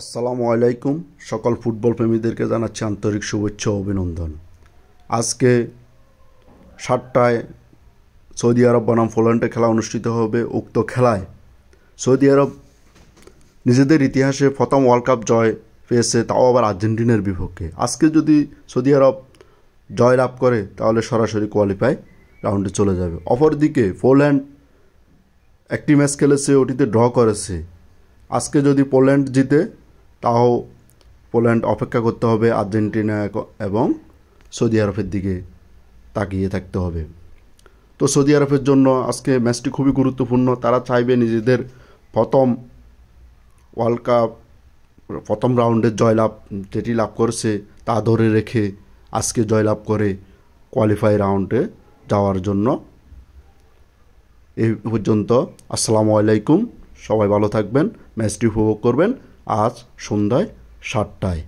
আসসালামু আলাইকুম সকল ফুটবল প্রেমীদেরকে জানাচ্ছি আন্তরিক শুভেচ্ছা অভিনন্দন আজকে সাতটায় সৌদি আরব বনাম পোল্যান্ডে খেলা অনুষ্ঠিত হবে উক্ত খেলায় সৌদি আরব নিজেদের ইতিহাসে প্রথম ওয়ার্ল্ড কাপ জয় পেয়েছে তাও আবার আর্জেন্টিনার বিপক্ষে আজকে যদি সৌদি আরব জয় লাভ করে তাহলে সরাসরি কোয়ালিফাই রাউন্ডে চলে যাবে অপরদিকে পোল্যান্ড একটি ম্যাচ খেলেছে ওটিতে ড্র করেছে আজকে যদি পোল্যান্ড জিতে তাও পোল্যান্ড অপেক্ষা করতে হবে আর্জেন্টিনা এবং সৌদি আরবের দিকে তাকিয়ে থাকতে হবে তো সৌদি আরবের জন্য আজকে ম্যাচটি খুবই গুরুত্বপূর্ণ তারা চাইবে নিজেদের প্রথম ওয়ার্ল্ড কাপ প্রথম রাউন্ডের জয়লাভ যেটি লাভ করছে তা ধরে রেখে আজকে জয়লাভ করে কোয়ালিফাই রাউন্ডে যাওয়ার জন্য এই পর্যন্ত আসসালামু আলাইকুম সবাই ভালো থাকবেন ম্যাচটি উপভোগ করবেন আজ সন্ধ্যায় সাতটায়